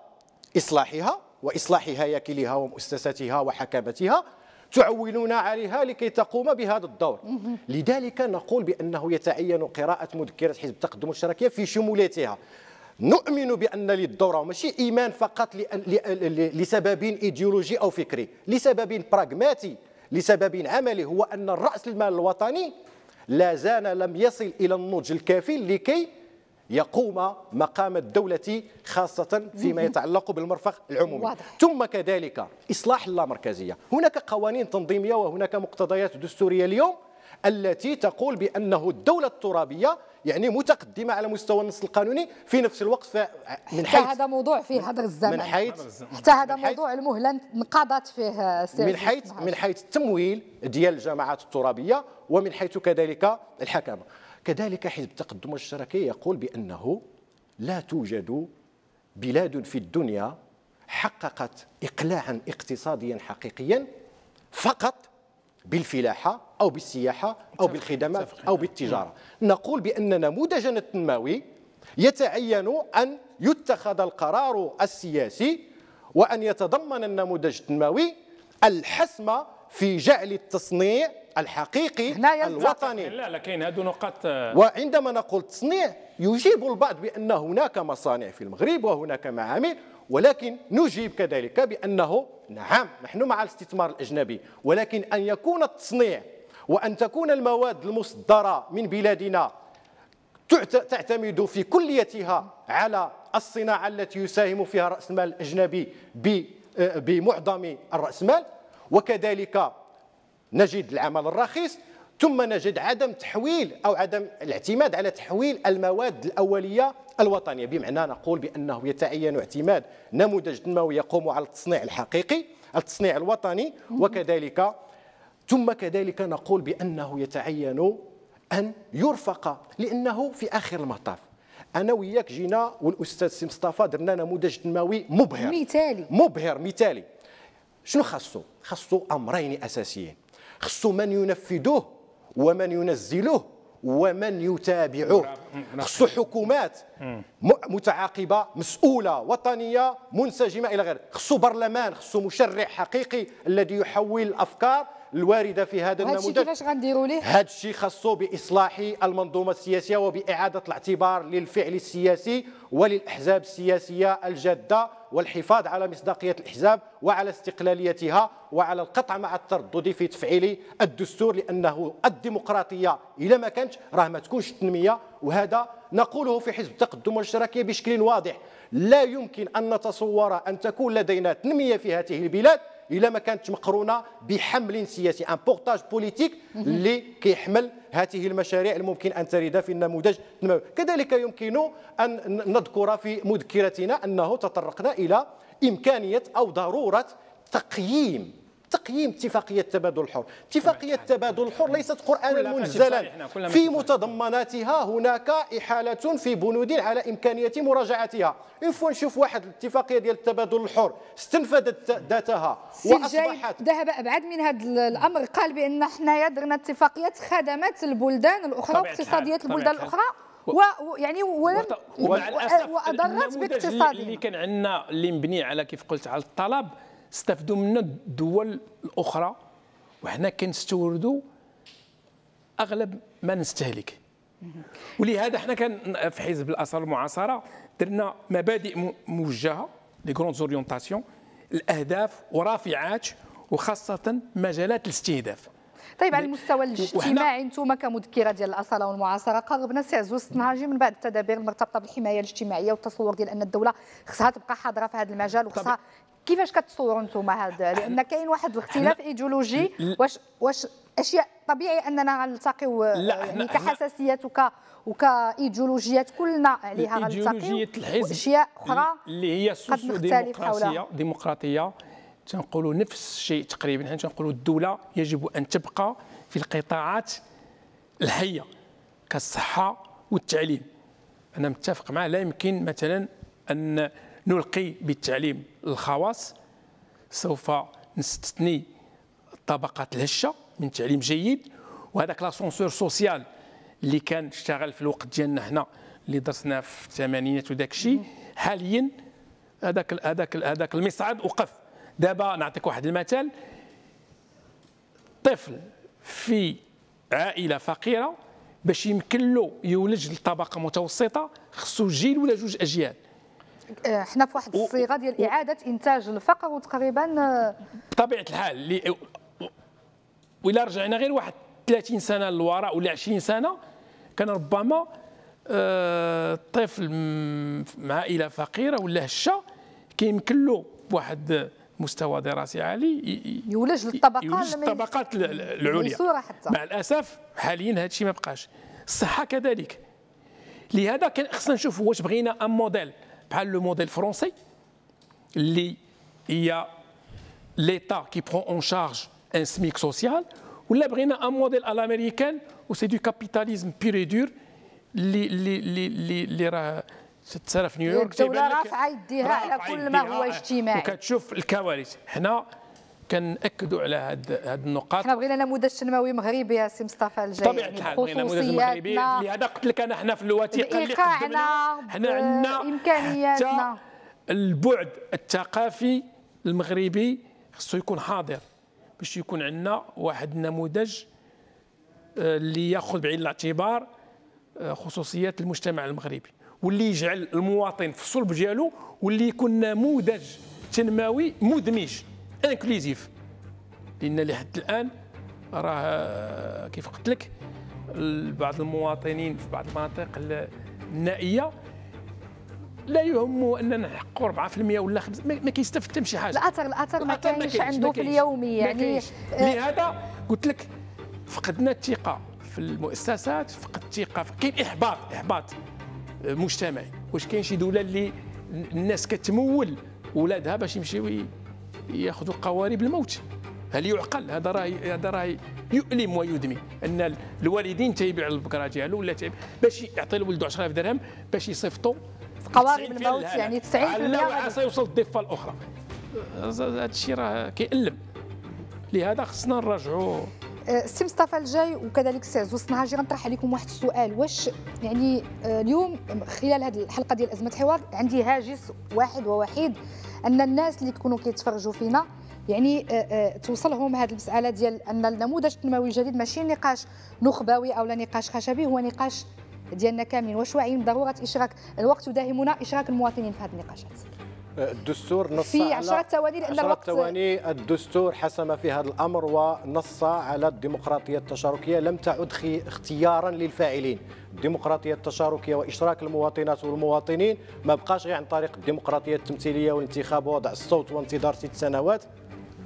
إصلاحها وإصلاح هياكلها ومؤسساتها وحكمتها تعولون عليها لكي تقوم بهذا الدور لذلك نقول بأنه يتعين قراءة مذكرة حزب التقدم الاشتراكية في شمولتها نؤمن بأن للدورة ماشي إيمان فقط لسبب إيديولوجي أو فكري لسبب براغماتي لسبب عملي هو أن الرأس المال الوطني لا زال لم يصل إلى النضج الكافي لكي يقوم مقام الدولة خاصة فيما يتعلق بالمرفق العمومي واضح. ثم كذلك إصلاح اللامركزية هناك قوانين تنظيمية وهناك مقتضيات دستورية اليوم التي تقول بأنه الدولة الترابية يعني متقدمة على مستوى النص القانوني في نفس الوقت من حيث هذا موضوع في هذا الزمن من حيث حتى هذا موضوع المهلة انقضت فيه آه، من حيث من حيث التمويل ديال الجماعات الترابية ومن حيث كذلك الحكامة كذلك حزب التقدم والاشتراكية يقول بأنه لا توجد بلاد في الدنيا حققت إقلاعا اقتصاديا حقيقيا فقط بالفلاحة أو بالسياحة أو بالخدمات أو بالتجارة نعم. نقول بأن نموذجنا التنموي يتعين أن يتخذ القرار السياسي وأن يتضمن النموذج التنموي الحسم في جعل التصنيع الحقيقي هنا الوطني لا لكن هذو نقاط آه، وعندما نقول تصنيع يجيب البعض بأن هناك مصانع في المغرب وهناك معامل ولكن نجيب كذلك بأنه نعم نحن مع الاستثمار الأجنبي ولكن أن يكون التصنيع وأن تكون المواد المصدرة من بلادنا تعتمد في كليتها على الصناعة التي يساهم فيها رأس المال الأجنبي آه، بمعظم الرأس المال وكذلك نجد العمل الرخيص ثم نجد عدم تحويل او عدم الاعتماد على تحويل المواد الاوليه الوطنيه بمعنى نقول بانه يتعين اعتماد نموذج تنموي يقوم على التصنيع الحقيقي التصنيع الوطني وكذلك ثم كذلك نقول بانه يتعين ان يرفق لانه في اخر المطاف انا وياك جينا والاستاذ سي مصطفى درنا نموذج تنموي مبهر مثالي مبهر مثالي شنو خاصو خاصو امرين اساسيين خصو من ينفذوه ومن ينزله ومن يتابعه خصو نعم، نعم، نعم. حكومات متعاقبه مسؤوله وطنيه منسجمه الى غير خصو برلمان خصو مشرع حقيقي الذي يحول الافكار الوارده في هذا النموذج هادشي كيفاش غنديروا ليه هادشي خاصو باصلاح المنظومه السياسيه وباعاده الاعتبار للفعل السياسي وللاحزاب السياسيه الجاده والحفاظ على مصداقيه الاحزاب وعلى استقلاليتها وعلى القطع مع التردد في تفعيل الدستور لانه الديمقراطيه الا ما كانت راه ما تكونش التنميه وهذا نقوله في حزب التقدم والاشتراكيه بشكل واضح لا يمكن ان نتصور ان تكون لدينا تنميه في هذه البلاد الا ما كانتش مقرونه بحمل سياسي ان بورتاج بوليتيك اللي كيحمل هذه المشاريع الممكن ان تريد في النموذج كذلك يمكن ان نذكر في مذكرتنا انه تطرقنا الى امكانيه او ضروره تقييم تقييم اتفاقيه التبادل الحر اتفاقيه التبادل الحر ليست قرانا منزلا نعم، في متضمناتها هناك احاله في بنود على امكانيه مراجعتها اون فوا نشوف واحد الاتفاقيه ديال التبادل الحر استنفذت ذاتها واصبحت ذهب ابعد من هذا الامر قال بان حنايا درنا اتفاقيه خدمات البلدان الاخرى واقتصاديات البلدان الاخرى ويعني ولم و... و... يعني واضرت باقتصاديا اللي كان عندنا اللي مبني على كيف قلت على الطلب استفدوا منا الدول الاخرى وحنا كنستوردوا اغلب ما نستهلك ولهذا حنا كان في حزب الاثار المعاصره درنا مبادئ موجهه لي كرونز اورينتاسيون الاهداف ورافعات وخاصه مجالات الاستهداف طيب على المستوى الاجتماعي انتم كمذكره ديال الاصاله والمعاصره قربنا عزوز الصناعجي من بعد التدابير المرتبطه بالحمايه الاجتماعيه والتصور ديال ان الدوله خصها تبقى حاضره في هذا المجال وخصها كيفاش كتصوروا انتم هذا لان كاين واحد الاختلاف ايديولوجي واش واش اشياء طبيعي اننا غنلتقيو يعني كحساسيات وك وكايديولوجيات كلنا عليها غنلتقيو اشياء اخرى اللي هي سوسو ديمقراطيه ديمقراطيه تنقولوا نفس الشيء تقريبا حنا تنقولوا الدوله يجب ان تبقى في القطاعات الحيه كالصحه والتعليم انا متفق معه لا يمكن مثلا ان نلقي بالتعليم الخواص سوف نستثني الطبقات الهشه من تعليم جيد وهذاك لاسونسور سوسيال اللي كان اشتغل في الوقت ديالنا هنا اللي درسنا في الثمانينات وداك الشيء حاليا هذاك هذاك هذاك المصعد وقف دابا نعطيك واحد المثال طفل في عائله فقيره باش يمكن له يولج لطبقه متوسطه خصو جيل ولا جوج اجيال آه، احنا في واحد الصيغه ديال اعاده انتاج الفقر وتقريبا آه، بطبيعه الحال ولا رجعنا غير واحد 30 سنه للوراء ولا 20 سنه كان ربما الطفل آه، مع عائله فقيره ولا هشه كيمكن له بواحد مستوى دراسي عالي يولج للطبقه يولج للطبقات العليا مع الاسف حاليا هذا الشيء ما بقاش الصحه كذلك لهذا كان خصنا نشوف واش بغينا ان موديل le modèle français. il y a l'État qui prend en charge un SMIC social, ou là, un modèle à l'américaine où c'est du capitalisme pur et dur. Les, les, les, les, كنأكدوا على هاد هاد النقاط حنا بغينا نموذج تنموي مغربي يا سي مصطفى الجاي بطبيعه يعني الحال بغينا نموذج مغربي لهذا قلت لك انا حنا في الوثيقه اللي قدمنا حنا عندنا امكانياتنا البعد الثقافي المغربي خصو يكون حاضر باش يكون عندنا واحد النموذج آه، اللي ياخذ بعين الاعتبار آه، خصوصيات المجتمع المغربي واللي يجعل المواطن في الصلب ديالو واللي يكون نموذج تنموي مدمج انكليزيف لان لحد الان راه كيف قلت لك بعض المواطنين في بعض المناطق النائيه لا يهمه ان نحقوا 4% ولا 5 ما كيستفد حتى شي حاجه الاثر الاثر ما كاينش عنده في اليومي يعني آه. لهذا قلت لك فقدنا الثقه في المؤسسات فقد الثقه كاين احباط احباط آه، مجتمعي واش كاين شي دوله اللي الناس كتمول ولادها باش يمشيو ياخذوا قوارب الموت هل يعقل هذا راهي هذا راهي يؤلم ويدمي ان الوالدين تيبع البكره ديالو ولا تيبع باش يعطي لولده 10000 درهم باش يصيفطوا قوارب الموت يعني 90% لا وعسى يوصل الضفه الاخرى هذا الشيء راه كيألم لهذا خصنا نراجعوا السي أه، مصطفى الجاي وكذلك سي عزوز النهاجي غنطرح عليكم واحد السؤال واش يعني أه، اليوم خلال هذه الحلقه ديال ازمه حوار عندي هاجس واحد ووحيد ان الناس اللي يكونوا كيتفرجوا فينا يعني آه، آه، توصلهم هذه المساله ديال ان النموذج التنموي الجديد ماشي نقاش نخبوي او نقاش خشبي هو نقاش ديالنا كاملين واش واعيين بضروره اشراك الوقت يداهمنا اشراك المواطنين في هذه النقاشات الدستور نص في 10 ثواني لان الوقت ثواني الدستور حسم في هذا الامر ونص على الديمقراطيه التشاركيه لم تعد اختيارا للفاعلين الديمقراطيه التشاركيه واشراك المواطنات والمواطنين ما بقاش غير عن طريق الديمقراطيه التمثيليه والانتخاب ووضع الصوت وانتظار ست سنوات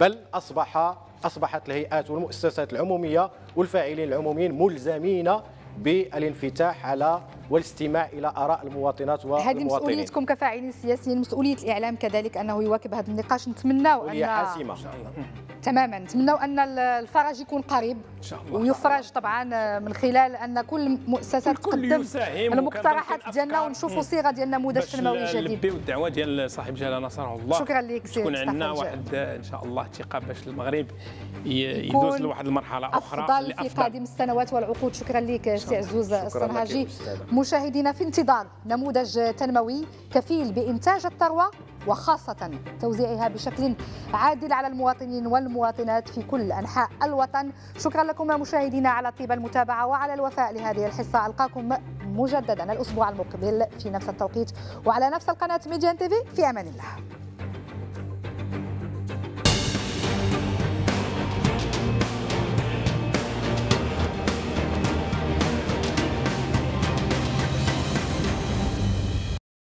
بل اصبح اصبحت الهيئات والمؤسسات العموميه والفاعلين العموميين ملزمين بالانفتاح على والاستماع الى اراء المواطنات والمواطنين هذه مسؤوليتكم كفاعلين سياسيين مسؤوليه الاعلام كذلك انه يواكب هذا النقاش نتمناو ان حاسمه إن شاء الله. تماما نتمناو ان الفرج يكون قريب ان شاء الله ويفرج طبعا من خلال ان كل مؤسسه تقدم المقترحات ديالنا ونشوفوا صيغه ديال النموذج تنموي جديد نلبيو الدعوه ديال صاحب جلاله نصره الله شكرا لك سي تكون عندنا واحد ان شاء الله ثقه باش المغرب يدوز لواحد المرحله اخرى افضل في قادم السنوات والعقود شكرا لك الموسع عزوز الصنهاجي مشاهدينا في انتظار نموذج تنموي كفيل بإنتاج الثروة وخاصة توزيعها بشكل عادل على المواطنين والمواطنات في كل أنحاء الوطن شكرا لكم مشاهدينا على طيب المتابعة وعلى الوفاء لهذه الحصة ألقاكم مجددا الأسبوع المقبل في نفس التوقيت وعلى نفس القناة ميديان تيفي في أمان الله